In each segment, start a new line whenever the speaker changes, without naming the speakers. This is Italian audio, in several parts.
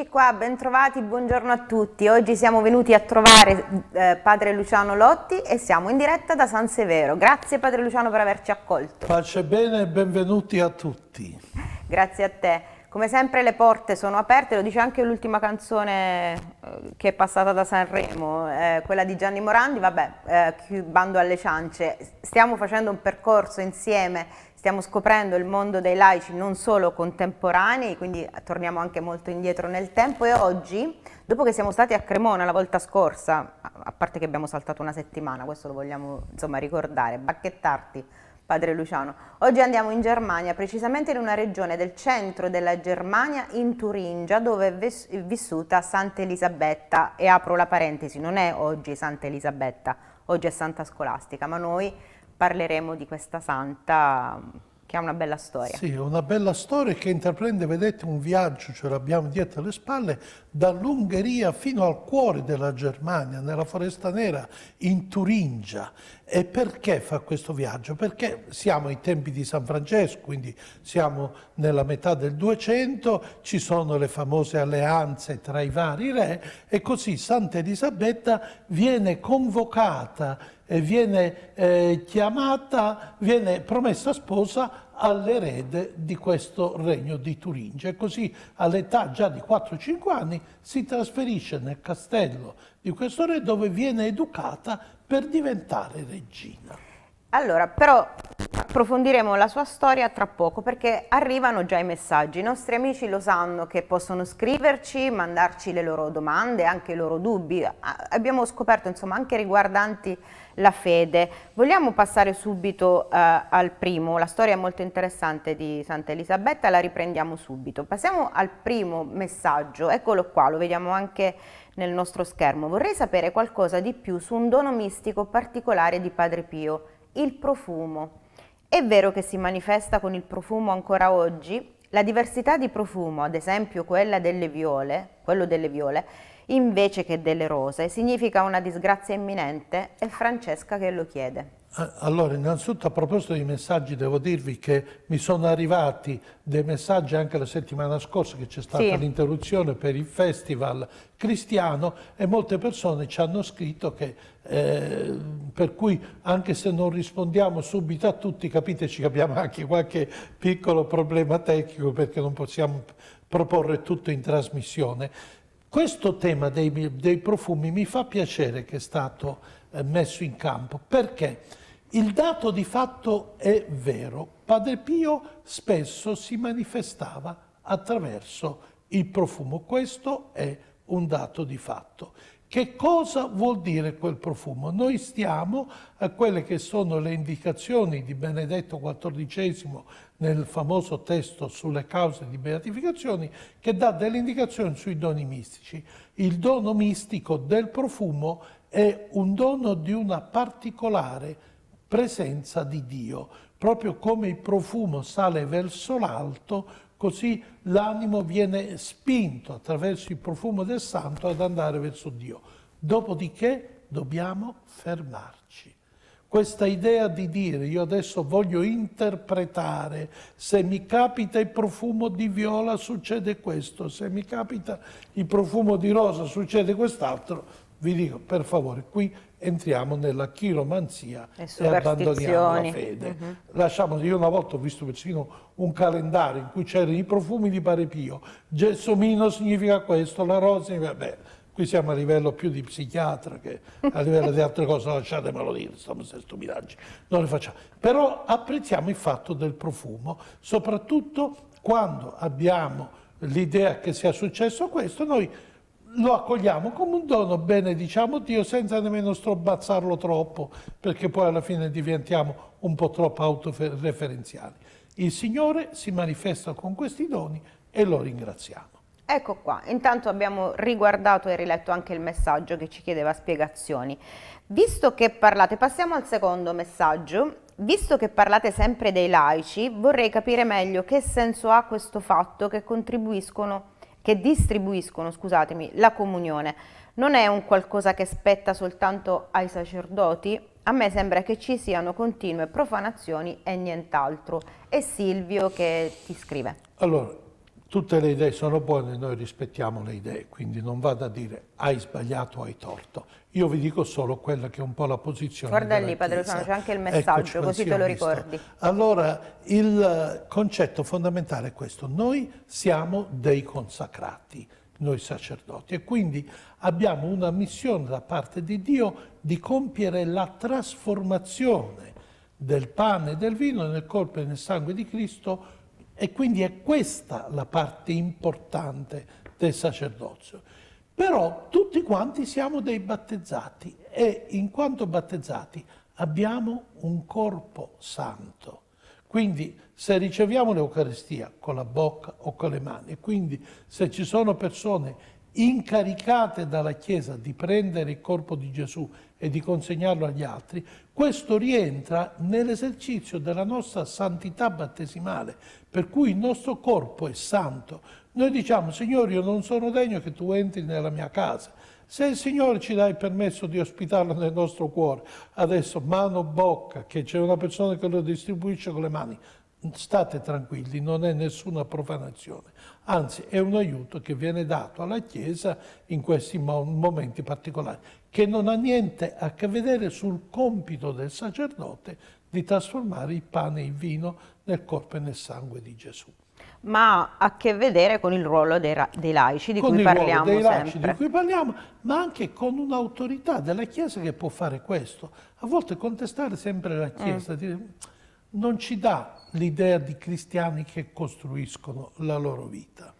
Eccoci qua, bentrovati, buongiorno a tutti. Oggi siamo venuti a trovare eh, padre Luciano Lotti e siamo in diretta da San Severo. Grazie padre Luciano per averci accolto.
Pace bene e benvenuti a tutti.
Grazie a te. Come sempre le porte sono aperte, lo dice anche l'ultima canzone eh, che è passata da Sanremo, eh, quella di Gianni Morandi, vabbè, bando eh, alle ciance. Stiamo facendo un percorso insieme stiamo scoprendo il mondo dei laici non solo contemporanei, quindi torniamo anche molto indietro nel tempo e oggi, dopo che siamo stati a Cremona la volta scorsa, a parte che abbiamo saltato una settimana, questo lo vogliamo insomma ricordare, bacchettarti padre Luciano, oggi andiamo in Germania, precisamente in una regione del centro della Germania, in Turingia, dove è vissuta Santa Elisabetta e apro la parentesi, non è oggi Santa Elisabetta, oggi è Santa Scolastica, ma noi parleremo di questa santa che ha una bella storia. Sì,
una bella storia che intraprende, vedete, un viaggio, ce l'abbiamo dietro le spalle, dall'Ungheria fino al cuore della Germania, nella Foresta Nera, in Turingia. E perché fa questo viaggio? Perché siamo ai tempi di San Francesco, quindi siamo nella metà del 200, ci sono le famose alleanze tra i vari re e così Santa Elisabetta viene convocata, eh, viene eh, chiamata, viene promessa sposa all'erede di questo regno di Turingia. E così all'età già di 4-5 anni si trasferisce nel castello di questo re dove viene educata per diventare regina. Allora, però
approfondiremo la sua storia tra poco perché arrivano già i messaggi. I nostri amici lo sanno che possono scriverci, mandarci le loro domande, anche i loro dubbi. Abbiamo scoperto, insomma, anche riguardanti la fede. Vogliamo passare subito eh, al primo, la storia è molto interessante di Santa Elisabetta, la riprendiamo subito. Passiamo al primo messaggio, eccolo qua, lo vediamo anche nel nostro schermo. Vorrei sapere qualcosa di più su un dono mistico particolare di Padre Pio, il profumo. È vero che si manifesta con il profumo ancora oggi? La diversità di profumo, ad esempio quella delle viole, quello delle viole, invece che delle rose significa una disgrazia imminente? È Francesca che lo chiede.
Allora, innanzitutto a proposito dei messaggi devo dirvi che mi sono arrivati dei messaggi anche la settimana scorsa che c'è stata sì. l'interruzione per il festival cristiano e molte persone ci hanno scritto che eh, per cui anche se non rispondiamo subito a tutti capiteci che abbiamo anche qualche piccolo problema tecnico perché non possiamo proporre tutto in trasmissione. Questo tema dei, dei, profumi mi fa piacere che è stato eh, messo in campo perché il dato di fatto è vero. Padre Pio spesso si manifestava attraverso il profumo. Questo è un dato di fatto. Che cosa vuol dire quel profumo? Noi stiamo a quelle che sono le indicazioni di Benedetto XIV nel famoso testo sulle cause di beatificazioni che dà delle indicazioni sui doni mistici. Il dono mistico del profumo è un dono di una particolare presenza di Dio. Proprio come il profumo sale verso l'alto, così l'animo viene spinto attraverso il profumo del santo ad andare verso Dio. Dopodiché dobbiamo fermarci. Questa idea di dire io adesso voglio interpretare, se mi capita il profumo di viola succede questo, se mi capita il profumo di rosa succede quest'altro, vi dico per favore, qui entriamo nella chiromanzia e, e abbandoniamo la fede. Uh mhm. -huh. Lasciamo, io una volta ho visto persino un calendario in cui c'erano i profumi di Parepio, gelsomino significa questo, la rosa significa... Beh, qui siamo a livello più di psichiatra che a livello di altre cose, lasciatemelo dire, stiamo se stupidaggi, non le facciamo. Però apprezziamo il fatto del profumo, soprattutto quando abbiamo l'idea che sia successo questo, noi lo accogliamo come un dono, bene diciamo, Dio, senza nemmeno strobazzarlo troppo, perché poi alla fine diventiamo un po' troppo autoreferenziali. Il Signore si manifesta con questi doni e lo ringraziamo.
Ecco qua, intanto abbiamo riguardato e riletto anche il messaggio che ci chiedeva spiegazioni. Visto che parlate, passiamo al secondo messaggio, visto che parlate sempre dei laici, vorrei capire meglio che senso ha questo fatto che contribuiscono che distribuiscono scusatemi, la comunione non è un qualcosa che spetta soltanto ai sacerdoti? A me sembra che ci siano continue profanazioni e nient'altro. È Silvio che ti scrive.
Allora, Tutte le idee sono buone, e noi rispettiamo le idee, quindi non vado a dire hai sbagliato, o hai torto. Io vi dico solo quella che è un po' la posizione. Guarda lì, Padre Luciano, c'è anche il messaggio, ecco, così te lo ricordi. Allora, il concetto fondamentale è questo. Noi siamo dei consacrati, noi sacerdoti, e quindi abbiamo una missione da parte di Dio di compiere la trasformazione del pane e del vino nel corpo e nel sangue di Cristo e quindi è questa la parte importante del sacerdozio. Però tutti quanti siamo dei battezzati e in quanto battezzati abbiamo un corpo santo. Quindi se riceviamo l'Eucaristia con la bocca o con le mani, quindi se ci sono persone incaricate dalla Chiesa di prendere il corpo di Gesù e di consegnarlo agli altri, questo rientra nell'esercizio della nostra santità battesimale, per cui il nostro corpo è santo. Noi diciamo, Signore, io non sono degno che tu entri nella mia casa. Se il Signore ci dà il permesso di ospitarlo nel nostro cuore, adesso mano bocca, che c'è una persona che lo distribuisce con le mani, state tranquilli, non è nessuna profanazione anzi è un aiuto che viene dato alla Chiesa in questi momenti particolari, che non ha niente a che vedere sul compito del sacerdote di trasformare il pane e il vino nel corpo e nel sangue di Gesù.
Ma ha a che vedere con il ruolo dei, dei laici di con cui parliamo il ruolo dei laici sempre. di
cui parliamo, ma anche con un'autorità della Chiesa che può fare questo. A volte contestare sempre la Chiesa, mm. dire non ci dà l'idea di cristiani che costruiscono la loro vita.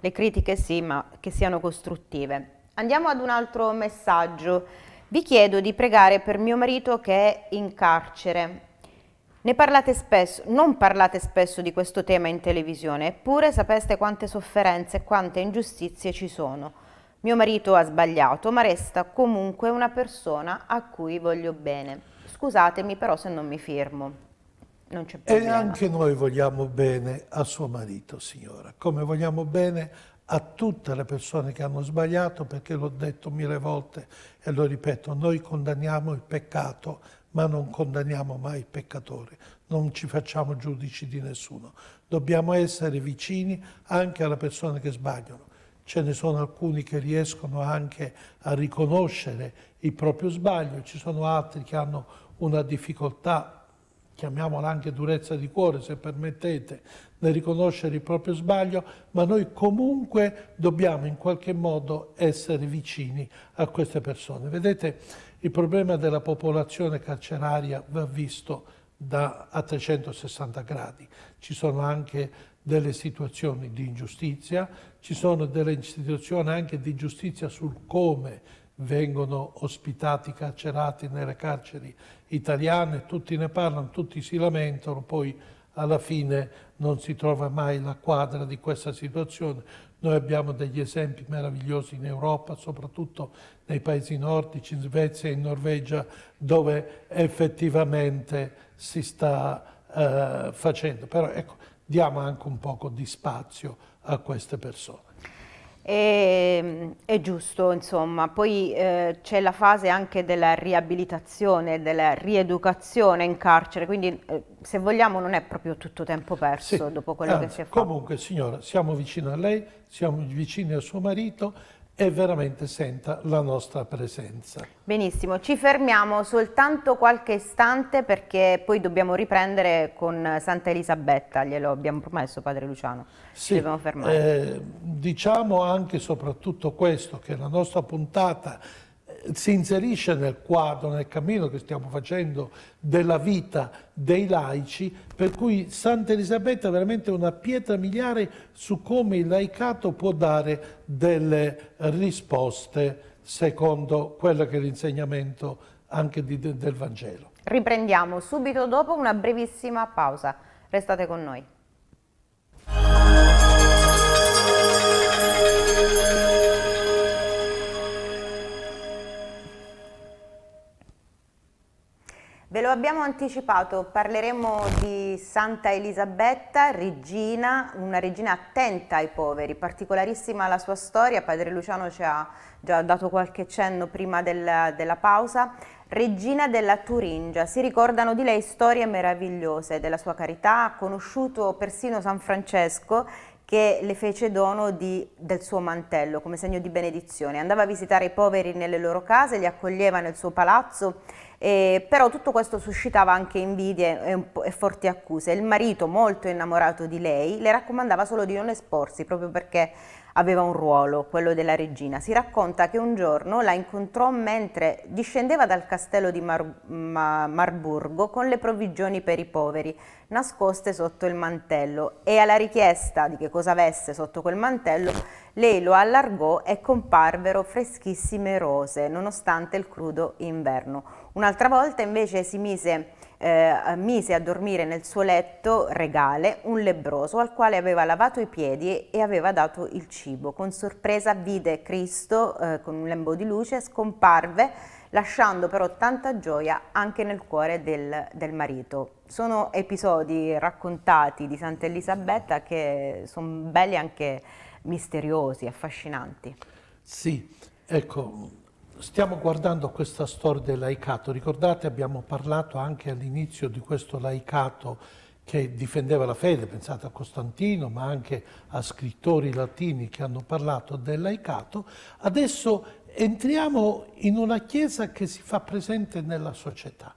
Le critiche sì, ma che siano costruttive. Andiamo ad un altro messaggio. Vi chiedo di pregare per mio marito che è in carcere. Ne parlate spesso, non parlate spesso di questo tema in televisione, eppure sapeste quante sofferenze e quante ingiustizie ci sono. Mio marito ha sbagliato, ma resta comunque una persona a cui voglio bene. Scusatemi però se non mi firmo non c'è problema. E anche
noi vogliamo bene a suo marito, signora, come vogliamo bene a tutte le persone che hanno sbagliato, perché l'ho detto mille volte e lo ripeto, noi condanniamo il peccato, ma non condanniamo mai il peccatore, non ci facciamo giudici di nessuno. Dobbiamo essere vicini anche alle persone che sbagliano. Ce ne sono alcuni che riescono anche a riconoscere il proprio sbaglio, ci sono altri che hanno una difficoltà chiamiamola anche durezza di cuore se permettete, nel riconoscere il proprio sbaglio, ma noi comunque dobbiamo in qualche modo essere vicini a queste persone. Vedete, il problema della popolazione carceraria va visto da, a 360 gradi. Ci sono anche delle situazioni di ingiustizia, ci sono delle situazioni anche di giustizia sul come vengono ospitati carcerati nelle carceri italiane, tutti ne parlano, tutti si lamentano, poi alla fine non si trova mai la quadra di questa situazione. Noi abbiamo degli esempi meravigliosi in Europa, soprattutto nei paesi nordici, in Svezia e in Norvegia, dove effettivamente si sta eh, facendo. Però ecco, diamo anche un poco di spazio a queste persone.
E, ehm, è giusto, insomma, poi eh, c'è la fase anche della riabilitazione, della rieducazione in carcere, quindi eh, se vogliamo non è proprio tutto tempo perso sì, dopo quello anzi, che eh, si è
fatto. Comunque signora, siamo vicini a lei, siamo vicini a suo marito e veramente senta la nostra presenza.
Benissimo, ci fermiamo soltanto qualche istante perché poi dobbiamo riprendere con Santa Elisabetta, glielo abbiamo promesso padre Luciano, sì, eh,
diciamo anche e soprattutto questo, che la nostra puntata si inserisce nel quadro, nel cammino che stiamo facendo della vita dei laici, per cui Santa Elisabetta è veramente una pietra miliare su come il laicato può dare delle risposte secondo quello che è l'insegnamento anche di, del Vangelo.
Riprendiamo subito dopo una brevissima pausa. Restate con noi. Ve lo abbiamo anticipato, parleremo di Santa Elisabetta, regina, una regina attenta ai poveri, particolarissima la sua storia, padre Luciano ci ha già dato qualche cenno prima del, della pausa, regina della Turingia, si ricordano di lei storie meravigliose della sua carità, ha conosciuto persino San Francesco che le fece dono di, del suo mantello come segno di benedizione. Andava a visitare i poveri nelle loro case, li accoglieva nel suo palazzo eh, però tutto questo suscitava anche invidie e, e, forti accuse. Il marito, molto innamorato di lei, le raccomandava solo di non esporsi proprio perché aveva un ruolo, quello della regina. Si racconta che un giorno la incontrò mentre discendeva dal castello di Mar Ma Marburgo con le provvigioni per i poveri, nascoste sotto il mantello e alla richiesta di che cosa avesse sotto quel mantello, lei lo allargò e comparvero freschissime rose, nonostante il crudo inverno. Un'altra volta invece si mise eh, mise a dormire nel suo letto regale un lebbroso al quale aveva lavato i piedi e aveva dato il cibo. Con sorpresa vide Cristo eh, con un lembo di luce, scomparve lasciando però tanta gioia anche nel cuore del, del marito. Sono episodi raccontati di Santa Elisabetta che sono belli anche misteriosi, affascinanti.
Sì, ecco, Stiamo guardando questa storia del laicato, ricordate abbiamo parlato anche all'inizio di questo laicato che difendeva la fede, pensate a Costantino, ma anche a scrittori latini che hanno parlato del laicato, adesso entriamo in una chiesa che si fa presente nella società.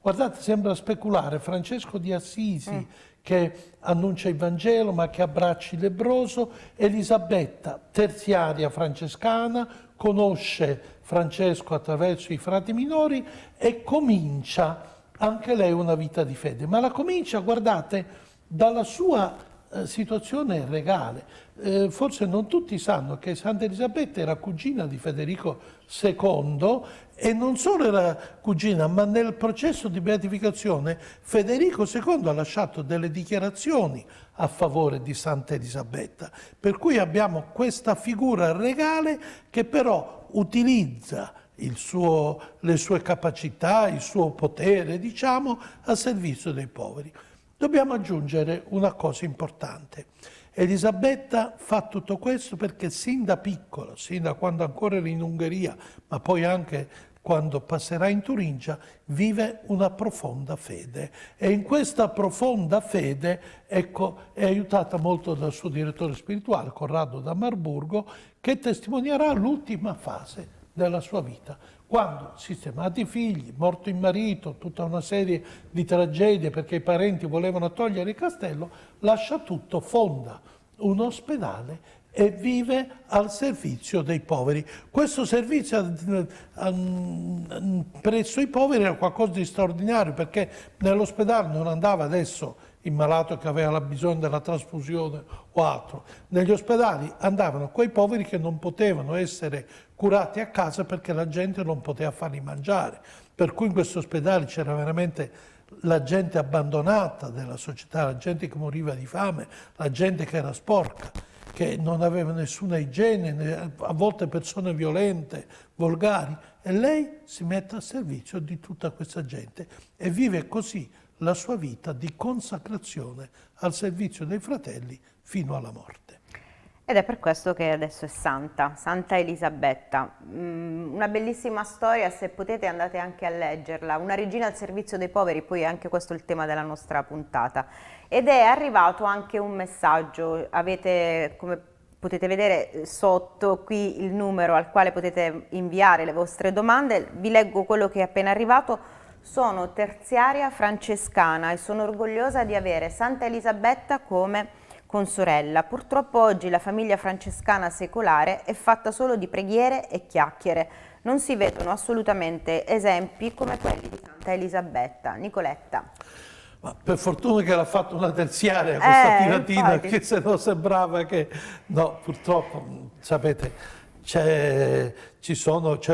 Guardate, sembra speculare, Francesco di Assisi mm. che annuncia il Vangelo ma che abbraccia il lebroso, Elisabetta, terziaria francescana, conosce Francesco attraverso i frati minori e comincia anche lei una vita di fede, ma la comincia, guardate, dalla sua eh, situazione regale. Eh, forse non tutti sanno che Santa Elisabetta era cugina di Federico II e non solo era cugina, ma nel processo di beatificazione Federico II ha lasciato delle dichiarazioni a favore di Santa Elisabetta. Per cui abbiamo questa figura regale che però utilizza suo, le sue capacità, il suo potere, diciamo, a servizio dei poveri dobbiamo aggiungere una cosa importante. Elisabetta fa tutto questo perché sin da piccola, sin da quando ancora era in Ungheria, ma poi anche quando passerà in Turingia, vive una profonda fede. E in questa profonda fede ecco, è aiutata molto dal suo direttore spirituale, Corrado da Marburgo, che testimonierà l'ultima fase della sua vita, quando sistemati i figli, morto il marito, tutta una serie di tragedie perché i parenti volevano togliere il castello, lascia tutto, fonda un ospedale e vive al servizio dei poveri. Questo servizio eh, mm, mm, presso i poveri era qualcosa di straordinario perché nell'ospedale non andava adesso il malato che aveva bisogno della trasfusione o altro. Negli ospedali andavano quei poveri che non potevano essere curati a casa perché la gente non poteva farli mangiare. Per cui in questo ospedale c'era veramente la gente abbandonata della società, la gente che moriva di fame, la gente che era sporca, che non aveva nessuna igiene, a volte persone violente, volgari. E lei si mette a servizio di tutta questa gente e vive così la sua vita di consacrazione al servizio dei fratelli fino alla morte. Ed è
per questo che adesso è santa, Santa Elisabetta. Mm, una bellissima storia, se potete andate anche a leggerla. Una regina al servizio dei poveri, poi è anche questo il tema della nostra puntata. Ed è arrivato anche un messaggio, avete come potete vedere sotto qui il numero al quale potete inviare le vostre domande, vi leggo quello che è appena arrivato, sono terziaria francescana e sono orgogliosa di avere Santa Elisabetta come consorella. Purtroppo oggi la famiglia francescana secolare è fatta solo di preghiere e chiacchiere. Non si vedono assolutamente esempi come quelli di Santa Elisabetta. Nicoletta.
Ma per fortuna che l'ha fatto una terziaria eh, questa eh, tiratina, infatti. che se no sembrava che... No, purtroppo, mm, sapete, c'è,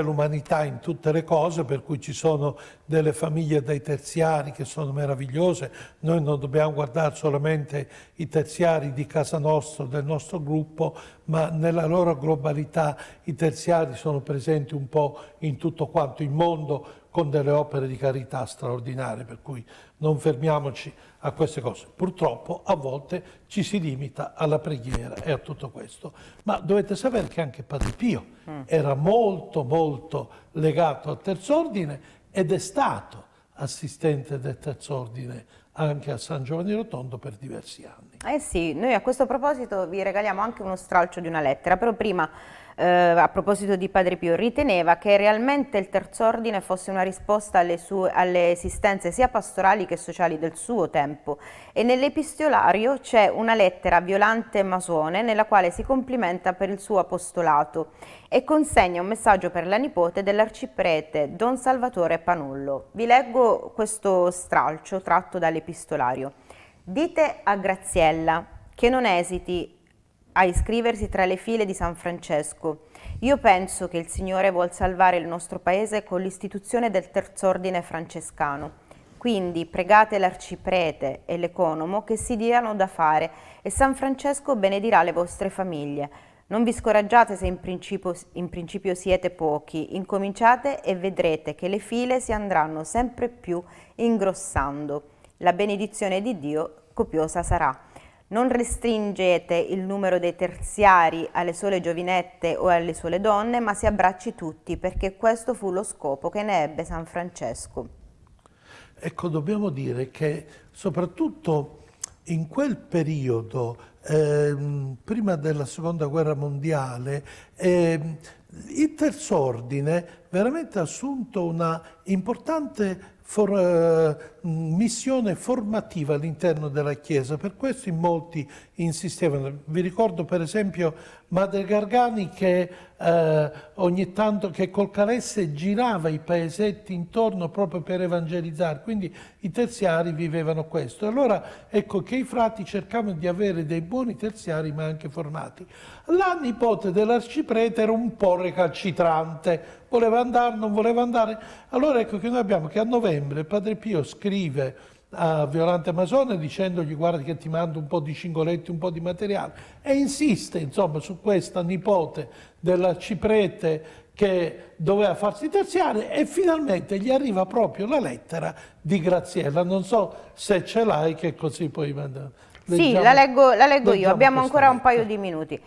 l'umanità in tutte le cose, per cui ci sono delle famiglie dei terziari che sono meravigliose, noi non dobbiamo guardare solamente i terziari di casa nostra, del nostro gruppo, ma nella loro globalità i terziari sono presenti un po' in tutto quanto il mondo, con delle opere di carità straordinarie, per cui non fermiamoci a queste cose. Purtroppo a volte ci si limita alla preghiera e a tutto questo, ma dovete sapere che anche Padre Pio mm. era molto molto legato al terzo ordine ed è stato assistente del terzo ordine anche a San Giovanni Rotondo per diversi anni.
Eh sì, noi a questo proposito vi regaliamo anche uno stralcio di una lettera, però prima eh, a proposito di Padre Pio, riteneva che realmente il terzo ordine fosse una risposta alle, sue, alle esistenze sia pastorali che sociali del suo tempo e nell'epistolario c'è una lettera a violante masone nella quale si complimenta per il suo apostolato e consegna un messaggio per la nipote dell'arciprete Don Salvatore Panullo. Vi leggo questo stralcio tratto dall'epistolario. Dite a Graziella che non esiti a iscriversi tra le file di San Francesco. Io penso che il Signore vuol salvare il nostro paese con l'istituzione del terzo ordine francescano. Quindi pregate l'arciprete e l'economo che si diano da fare e San Francesco benedirà le vostre famiglie. Non vi scoraggiate se in principio, in principio siete pochi, incominciate e vedrete che le file si andranno sempre più ingrossando. La benedizione di Dio copiosa sarà. Non restringete il numero dei terziari alle sole giovinette o alle sole donne, ma si abbracci tutti, perché questo fu lo scopo che ne ebbe San Francesco.
Ecco, dobbiamo dire che soprattutto in quel periodo, eh, prima della Seconda Guerra Mondiale, eh, il ordine veramente ha assunto una importante for, eh, missione formativa all'interno della Chiesa, per questo in molti insistevano. Vi ricordo per esempio Madre Gargani che eh, ogni tanto che col caresse girava i paesetti intorno proprio per evangelizzare, quindi i terziari vivevano questo. Allora ecco che i frati cercavano di avere dei buoni terziari ma anche formati. La nipote dell'arciprete era un po' recalcitrante, voleva andare, non voleva andare. Allora ecco che noi abbiamo che a novembre Padre Pio scrive a Violante Masone dicendogli guarda che ti mando un po' di cingoletti, un po' di materiale e insiste insomma su questa nipote della Ciprete che doveva farsi terziare e finalmente gli arriva proprio la lettera di Graziella, non so se ce l'hai che così poi mandiamo. Sì, la leggo, la leggo io, abbiamo ancora un
paio di minuti.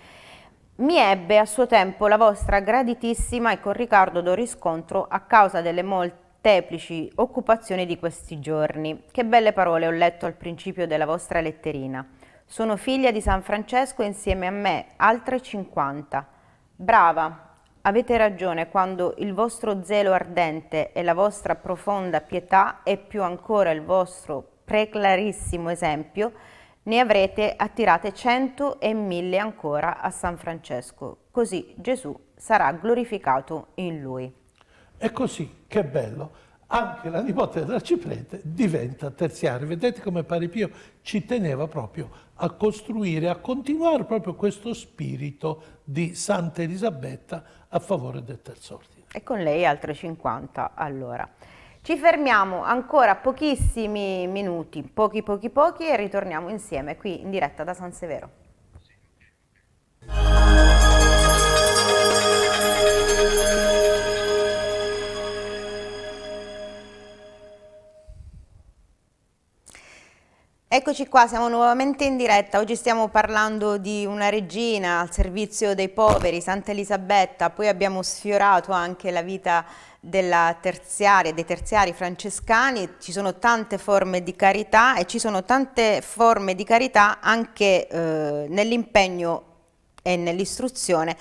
Mi ebbe a suo tempo la vostra graditissima e con Riccardo do riscontro a causa delle molte molteplici occupazioni di questi giorni. Che belle parole ho letto al principio della vostra letterina. Sono figlia di San Francesco insieme a me, altre 50. Brava, avete ragione quando il vostro zelo ardente e la vostra profonda pietà e più ancora il vostro preclarissimo esempio ne avrete attirate cento e mille ancora a San Francesco. Così Gesù sarà glorificato in lui.
E così, che bello, anche la nipote dell'arciprete diventa terziaria. Vedete come Pare Pio ci teneva proprio a costruire, a continuare proprio questo spirito di Santa Elisabetta a favore del terzo ordine.
E con lei altre 50 allora. Ci fermiamo ancora pochissimi minuti, pochi pochi pochi e ritorniamo insieme qui in diretta da San Severo. Eccoci qua, siamo nuovamente in diretta. Oggi stiamo parlando di una regina al servizio dei poveri, Santa Elisabetta. Poi abbiamo sfiorato anche la vita della terziaria, dei terziari francescani, ci sono tante forme di carità e ci sono tante forme di carità anche eh, nell'impegno e nell'istruzione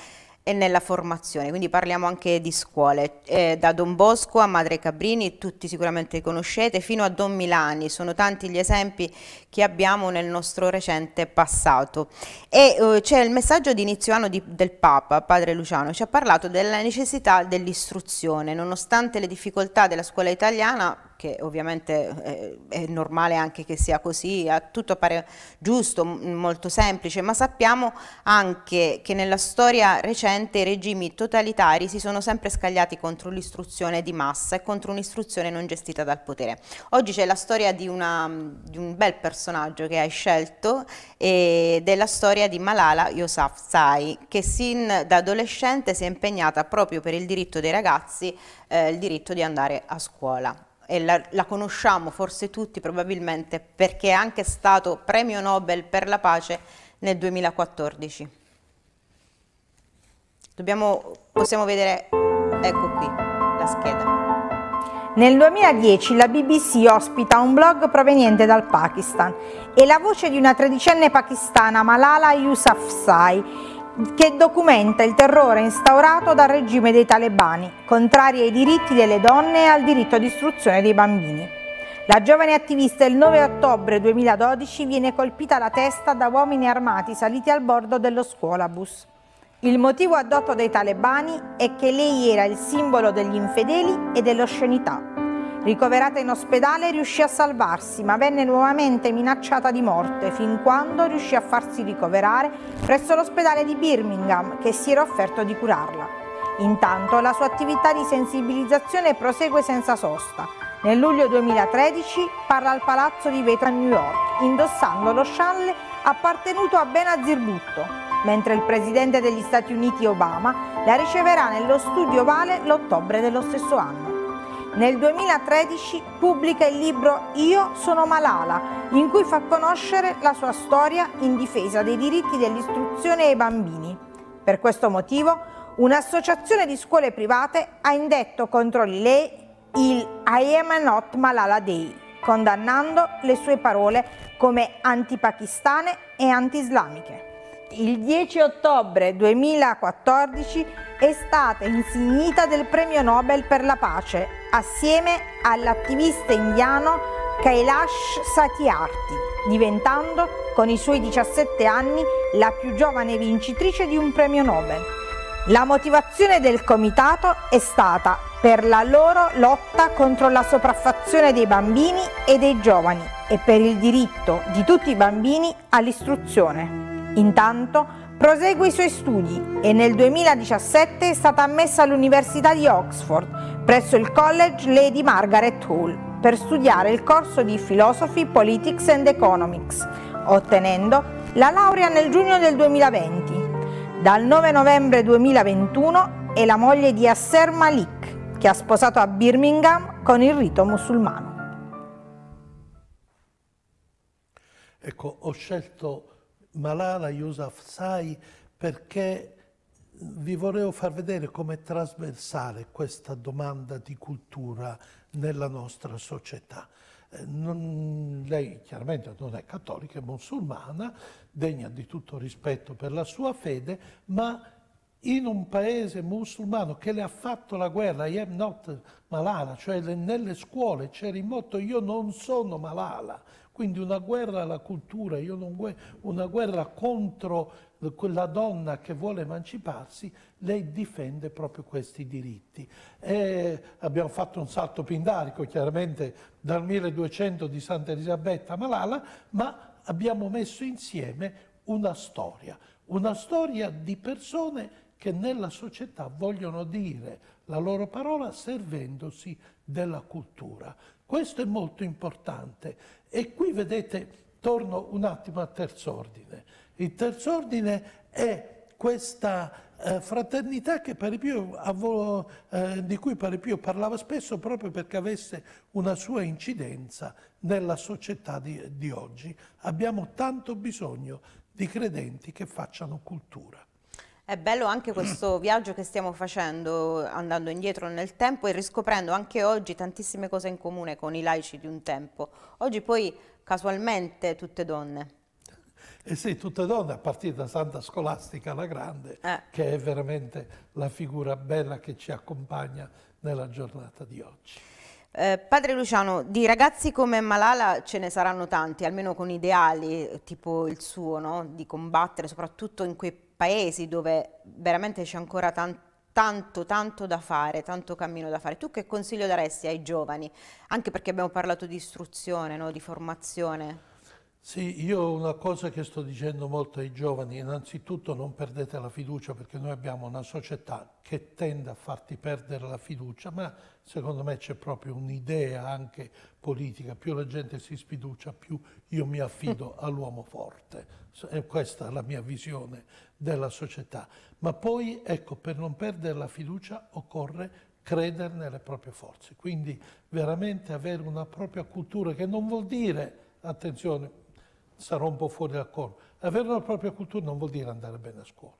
e nella formazione, quindi parliamo anche di scuole, eh, da Don Bosco a Madre Cabrini, tutti sicuramente conoscete, fino a Don Milani, sono tanti gli esempi che abbiamo nel nostro recente passato. E eh, c'è il messaggio di inizio anno di, del Papa, Padre Luciano, ci ha parlato della necessità dell'istruzione, nonostante le difficoltà della scuola italiana, che ovviamente è, eh, è normale anche che sia così, tutto appare giusto, molto semplice, ma sappiamo anche che nella storia recente i regimi totalitari si sono sempre scagliati contro l'istruzione di massa e contro un'istruzione non gestita dal potere. Oggi c'è la storia di, una, di, un bel personaggio che hai scelto ed è la storia di Malala Yousafzai che sin da adolescente si è impegnata proprio per il diritto dei ragazzi, eh, il diritto di andare a scuola e la, la, conosciamo forse tutti probabilmente perché è anche stato premio Nobel per la pace nel 2014. Dobbiamo, possiamo vedere, ecco qui, la scheda.
Nel 2010 la BBC ospita un blog proveniente dal Pakistan e la voce di una tredicenne pakistana Malala Yousafzai che documenta il terrore instaurato dal regime dei talebani, contrari ai diritti delle donne e al diritto di istruzione dei bambini. La giovane attivista il 9 ottobre 2012 viene colpita alla testa da uomini armati saliti al bordo dello scuolabus. Il motivo addotto dai talebani è che lei era il simbolo degli infedeli e dell'oscenità. Ricoverata in ospedale riuscì a salvarsi, ma venne nuovamente minacciata di morte, fin quando riuscì a farsi ricoverare presso l'ospedale di Birmingham, che si era offerto di curarla. Intanto la sua attività di sensibilizzazione prosegue senza sosta. Nel luglio 2013 parla al Palazzo di Vetro a New York, indossando lo scialle appartenuto a Benazir Butto mentre il presidente degli Stati Uniti Obama la riceverà nello studio Vale l'ottobre dello stesso anno. Nel 2013 pubblica il libro Io sono Malala, in cui fa conoscere la sua storia in difesa dei diritti dell'istruzione ai bambini. Per questo motivo, un'associazione di scuole private ha indetto contro di lei il I am not Malala Day, condannando le sue parole come antipakistane e antislamiche il 10 ottobre 2014 è stata insignita del premio Nobel per la pace assieme all'attivista indiano Kailash Satyarthi, diventando con i suoi 17 anni la più giovane vincitrice di un premio Nobel. La motivazione del comitato è stata per la loro lotta contro la sopraffazione dei bambini e dei giovani e per il diritto di tutti i bambini all'istruzione. Intanto prosegue i suoi studi e nel 2017 è stata ammessa all'Università di Oxford presso il College Lady Margaret Hall per studiare il corso di Philosophy, Politics and Economics, ottenendo la laurea nel giugno del 2020. Dal 9 novembre 2021 è la moglie di Asser Malik, che ha sposato a Birmingham con il rito musulmano.
Ecco, ho scelto Malala Yousafzai perché vi vorrei far vedere come è trasversale questa domanda di cultura nella nostra società. Eh, non, lei chiaramente non è cattolica, è musulmana, degna di tutto rispetto per la sua fede, ma in un paese musulmano che le ha fatto la guerra, I am not Malala, cioè nelle scuole c'era il motto io non sono Malala, quindi una guerra alla cultura, gu una guerra contro quella donna che vuole emanciparsi, lei difende proprio questi diritti. E abbiamo fatto un salto pindarico, chiaramente, dal 1200 di Santa Elisabetta Malala, ma abbiamo messo insieme una storia, una storia di persone che nella società vogliono dire la loro parola servendosi della cultura. Questo è molto importante e qui vedete, torno un attimo al terzo ordine. Il terzo ordine è questa eh, fraternità Pio, avvo, eh, di cui Paripio parlava spesso proprio perché avesse una sua incidenza nella società di, di oggi. Abbiamo tanto bisogno di credenti che facciano cultura.
È bello anche questo viaggio che stiamo facendo, andando indietro nel tempo e riscoprendo anche oggi tantissime cose in comune con i laici di un tempo. Oggi poi, casualmente, tutte donne.
Eh sì, tutte donne, a partire da Santa Scolastica la Grande, eh. che è veramente la figura bella che ci accompagna nella giornata di oggi.
Eh, padre Luciano, di ragazzi come Malala ce ne saranno tanti, almeno con ideali tipo il suo, no? di combattere soprattutto in quei paesi dove veramente c'è ancora tanto tanto, tanto da fare, tanto cammino da fare. Tu che consiglio daresti ai giovani? Anche perché abbiamo parlato di istruzione, no? di formazione.
Sì, io una cosa che sto dicendo molto ai giovani, innanzitutto non perdete la fiducia perché noi abbiamo una società che tende a farti perdere la fiducia, ma secondo me c'è proprio un'idea anche politica, più la gente si sfiducia, più io mi affido all'uomo forte. E questa è la mia visione della società. Ma poi, ecco, per non perdere la fiducia occorre credere nelle proprie forze. Quindi veramente avere una propria cultura che non vuol dire, attenzione, sarò un po' fuori d'accordo, avere una propria cultura non vuol dire andare bene a scuola,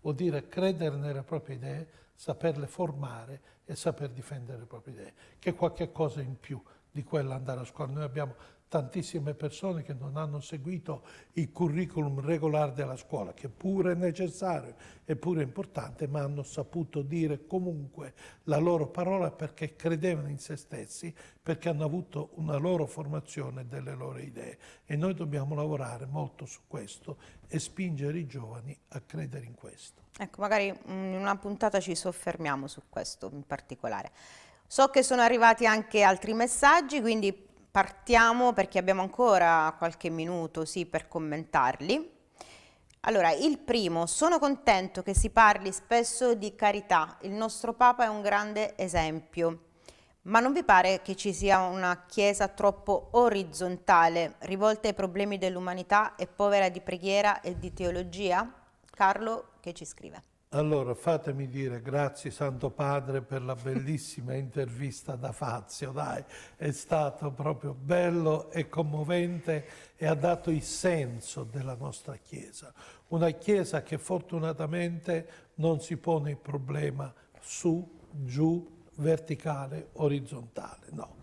vuol dire credere nelle proprie idee, saperle formare e saper difendere le proprie idee, che è qualche cosa in più di quello andare a scuola. Noi abbiamo tantissime persone che non hanno seguito il curriculum regolare della scuola, che pure è necessario e pure importante, ma hanno saputo dire comunque la loro parola perché credevano in se stessi, perché hanno avuto una loro formazione delle loro idee. E noi dobbiamo lavorare molto su questo e spingere i giovani a credere in questo.
Ecco, magari mm, in una puntata ci soffermiamo su questo in particolare. So che sono arrivati anche altri messaggi, quindi partiamo perché abbiamo ancora qualche minuto sì, per commentarli. Allora, il primo, sono contento che si parli spesso di carità, il nostro Papa è un grande esempio, ma non vi pare che ci sia una Chiesa troppo orizzontale, rivolta ai problemi dell'umanità e povera di preghiera e di teologia? Carlo che ci scrive.
Allora fatemi dire grazie Santo Padre per la bellissima intervista da Fazio, dai, è stato proprio bello e commovente e ha dato il senso della nostra Chiesa, una Chiesa che fortunatamente non si pone il problema su, giù, verticale, orizzontale, no.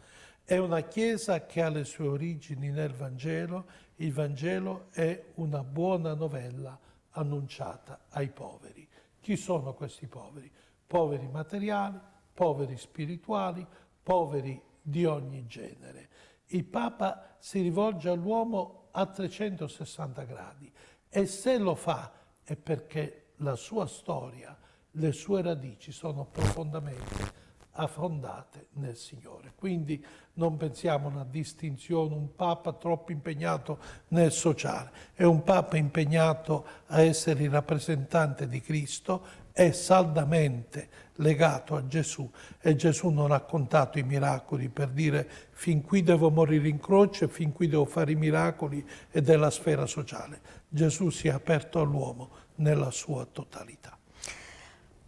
È una Chiesa che ha le sue origini nel Vangelo, il Vangelo è una buona novella annunciata ai poveri chi sono questi poveri? Poveri materiali, poveri spirituali, poveri di ogni genere. Il Papa si rivolge all'uomo a 360 gradi e se lo fa è perché la sua storia, le sue radici sono profondamente affrontate nel Signore. Quindi non pensiamo a una distinzione, un Papa troppo impegnato nel sociale, è un Papa impegnato a essere il rappresentante di Cristo, è saldamente legato a Gesù e Gesù non ha contato i miracoli per dire fin qui devo morire in croce, fin qui devo fare i miracoli e della sfera sociale. Gesù si è aperto all'uomo nella sua totalità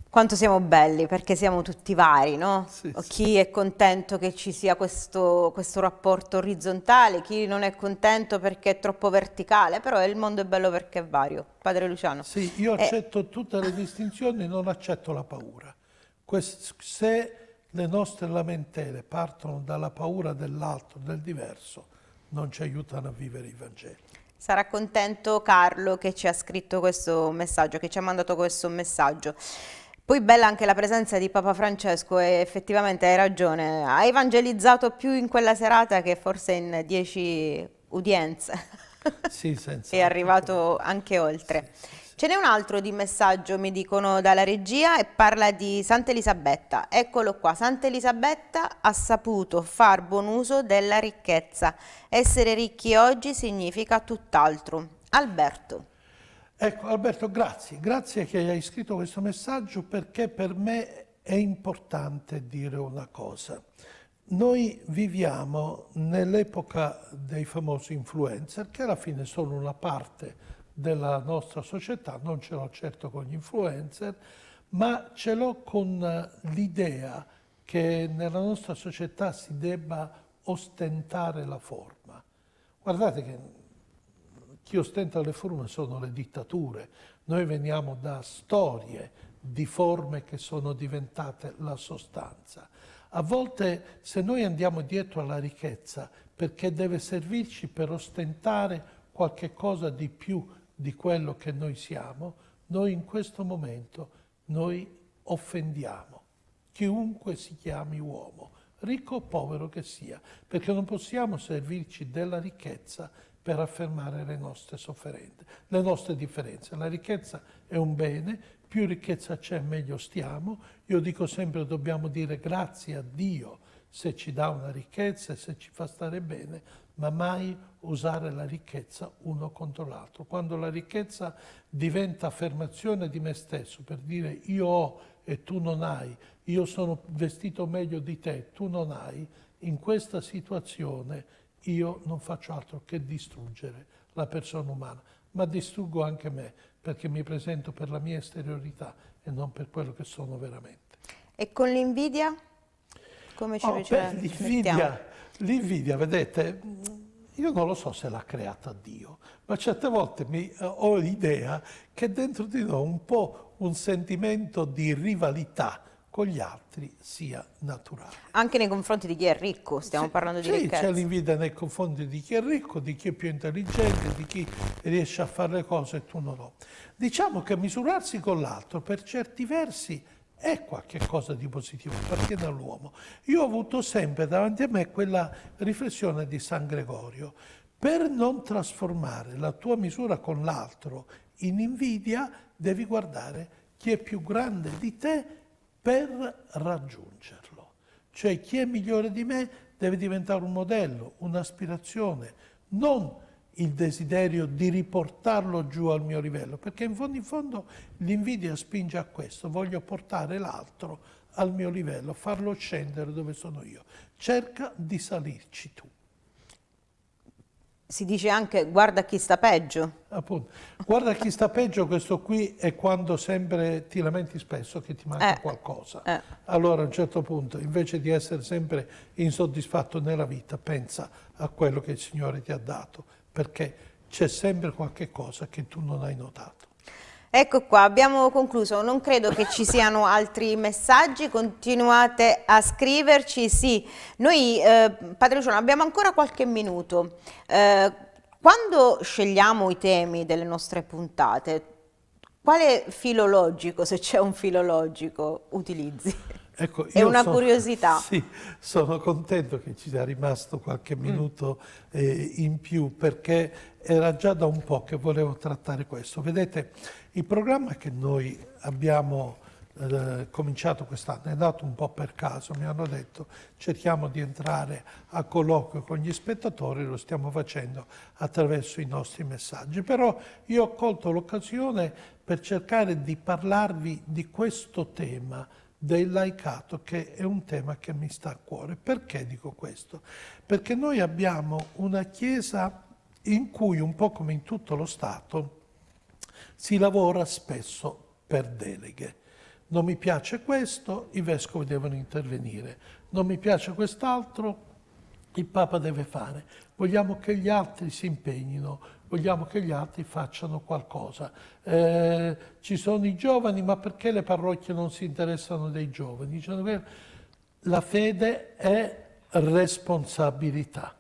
quanto siamo belli perché siamo tutti vari, no? Sì, chi sì. è contento che ci sia questo, questo, rapporto orizzontale, chi non è contento perché è troppo verticale, però il mondo è bello perché è vario. Padre Luciano. Sì, io eh. accetto
e... tutte le distinzioni, non accetto la paura. se le nostre lamentele partono dalla paura dell'altro, del diverso, non ci aiutano a vivere i Vangeli.
Sarà contento Carlo che ci ha scritto questo messaggio, che ci ha mandato questo messaggio. Poi bella anche la presenza di Papa Francesco e effettivamente hai ragione, ha evangelizzato più in quella serata che forse in dieci udienze.
Sì, senza.
è arrivato anche oltre. Sì, sì, sì. Ce n'è un altro di messaggio, mi dicono dalla regia, e parla di Santa Elisabetta. Eccolo qua, Santa Elisabetta ha saputo far buon uso della ricchezza. Essere ricchi oggi significa
tutt'altro. Alberto. Ecco, Alberto, grazie. Grazie che hai scritto questo messaggio perché per me è importante dire una cosa. Noi viviamo nell'epoca dei famosi influencer, che alla fine sono una parte della nostra società, non ce l'ho certo con gli influencer, ma ce l'ho con eh, l'idea che nella nostra società si debba ostentare la forma. Guardate che chi ostenta le forme sono le dittature. Noi veniamo da storie di forme che sono diventate la sostanza. A volte se noi andiamo dietro alla ricchezza perché deve servirci per ostentare qualche cosa di più di quello che noi siamo, noi in questo momento noi offendiamo chiunque si chiami uomo, ricco o povero che sia, perché non possiamo servirci della ricchezza per affermare le nostre sofferenze, le nostre differenze. La ricchezza è un bene, più ricchezza c'è meglio stiamo. Io dico sempre dobbiamo dire grazie a Dio se ci dà una ricchezza e se ci fa stare bene, ma mai usare la ricchezza uno contro l'altro. Quando la ricchezza diventa affermazione di me stesso per dire io ho e tu non hai, io sono vestito meglio di te, tu non hai, in questa situazione io non faccio altro che distruggere la persona umana, ma distruggo anche me perché mi presento per la mia esteriorità e non per quello che sono veramente.
E con l'invidia? Come ci oh, l'invidia,
l'invidia, vedete, io non lo so se l'ha creata Dio, ma certe volte mi, eh, ho l'idea che dentro di noi un po' un sentimento di rivalità, con gli altri sia naturale.
Anche nei confronti di chi è ricco, stiamo sì, parlando di sì, ricchezza. Sì, c'è
l'invidia nei confronti di chi è ricco, di chi è più intelligente, di chi riesce a fare le cose e tu non lo. Diciamo che misurarsi con l'altro per certi versi è qualche cosa di positivo, perché dall'uomo. Io ho avuto sempre davanti a me quella riflessione di San Gregorio. Per non trasformare la tua misura con l'altro in invidia, devi guardare chi è più grande di te per raggiungerlo. Cioè chi è migliore di me deve diventare un modello, un'aspirazione, non il desiderio di riportarlo giù al mio livello, perché in fondo in fondo l'invidia spinge a questo, voglio portare l'altro al mio livello, farlo scendere dove sono io. Cerca di salirci tu. Si dice anche
guarda chi sta peggio.
Appunto. Guarda chi sta peggio, questo qui è quando sempre ti lamenti spesso che ti manca eh, qualcosa. Eh. Allora a un certo punto, invece di essere sempre insoddisfatto nella vita, pensa a quello che il Signore ti ha dato, perché c'è sempre qualche cosa che tu non hai notato.
Ecco qua, abbiamo concluso, non credo che ci siano altri messaggi, continuate a scriverci, sì, noi eh, Padre Luciano abbiamo ancora qualche minuto, eh, quando scegliamo i temi delle nostre puntate, quale filologico, se c'è un filologico, utilizzi? Ecco, è una sono, curiosità. Sì,
sono contento che ci sia rimasto qualche mm. minuto mm. eh, in più perché era già da un po' che volevo trattare questo. Vedete, il programma che noi abbiamo eh, cominciato quest'anno è nato un po' per caso, mi hanno detto cerchiamo di entrare a colloquio con gli spettatori, lo stiamo facendo attraverso i nostri messaggi, però io ho colto l'occasione per cercare di parlarvi di questo tema del laicato, che è un tema che mi sta a cuore. Perché dico questo? Perché noi abbiamo una Chiesa in cui, un po' come in tutto lo Stato, si lavora spesso per deleghe. Non mi piace questo, i vescovi devono intervenire. Non mi piace quest'altro, il Papa deve fare. Vogliamo che gli altri si impegnino vogliamo che gli altri facciano qualcosa. Eh, ci sono i giovani, ma perché le parrocchie non si interessano dei giovani? Diciamo la fede è responsabilità.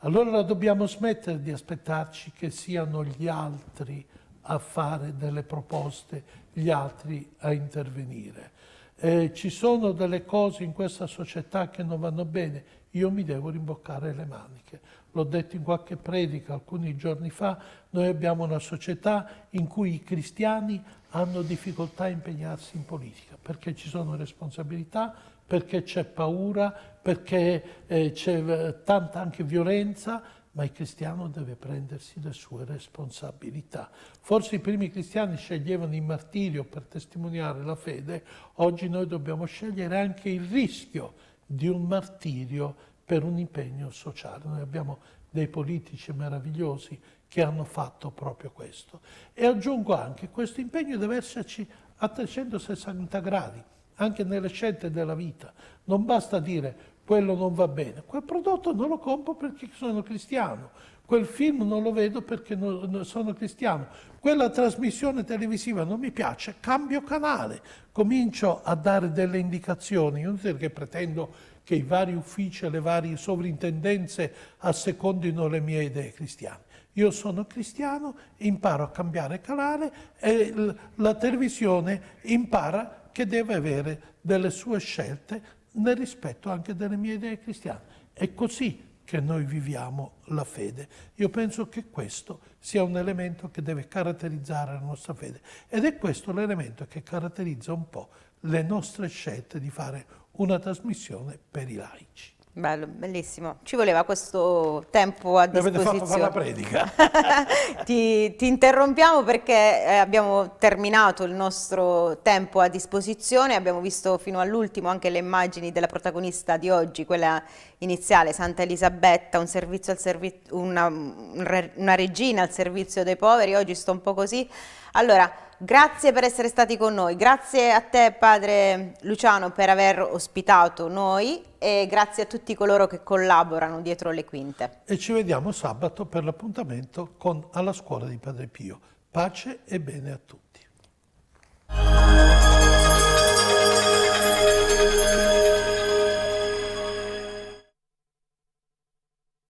Allora dobbiamo smettere di aspettarci che siano gli altri a fare delle proposte, gli altri a intervenire. Eh, ci sono delle cose in questa società che non vanno bene, io mi devo rimboccare le maniche l'ho detto in qualche predica alcuni giorni fa, noi abbiamo una società in cui i cristiani hanno difficoltà a impegnarsi in politica, perché ci sono responsabilità, perché c'è paura, perché eh, c'è eh, tanta anche violenza, ma il cristiano deve prendersi le sue responsabilità. Forse i primi cristiani sceglievano il martirio per testimoniare la fede, oggi noi dobbiamo scegliere anche il rischio di un martirio per un impegno sociale. Noi abbiamo dei politici meravigliosi che hanno fatto proprio questo. E aggiungo anche, questo impegno deve esserci a 360 gradi, anche nelle scelte della vita. Non basta dire quello non va bene, quel prodotto non lo compro perché sono cristiano, quel film non lo vedo perché non sono cristiano, quella trasmissione televisiva non mi piace, cambio canale, comincio a dare delle indicazioni, non dire che pretendo che i vari uffici e le varie sovrintendenze assecondino le mie idee cristiane. Io sono cristiano, imparo a cambiare canale e la televisione impara che deve avere delle sue scelte nel rispetto anche delle mie idee cristiane. È così che noi viviamo la fede. Io penso che questo sia un elemento che deve caratterizzare la nostra fede ed è questo l'elemento che caratterizza un po' le nostre scelte di fare una trasmissione per i laici.
Bello, bellissimo. Ci voleva questo tempo a Mi disposizione. Mi avete fatto predica. ti, ti, interrompiamo perché eh, abbiamo terminato il nostro tempo a disposizione, abbiamo visto fino all'ultimo anche le immagini della protagonista di oggi, quella iniziale, Santa Elisabetta, un servi una, una regina al servizio dei poveri, oggi sto un po' così. Allora, Grazie per essere stati con noi, grazie a te padre Luciano per aver ospitato noi e grazie a tutti coloro che collaborano dietro le quinte.
E ci vediamo sabato per l'appuntamento con Alla scuola di Padre Pio. Pace e bene a tutti.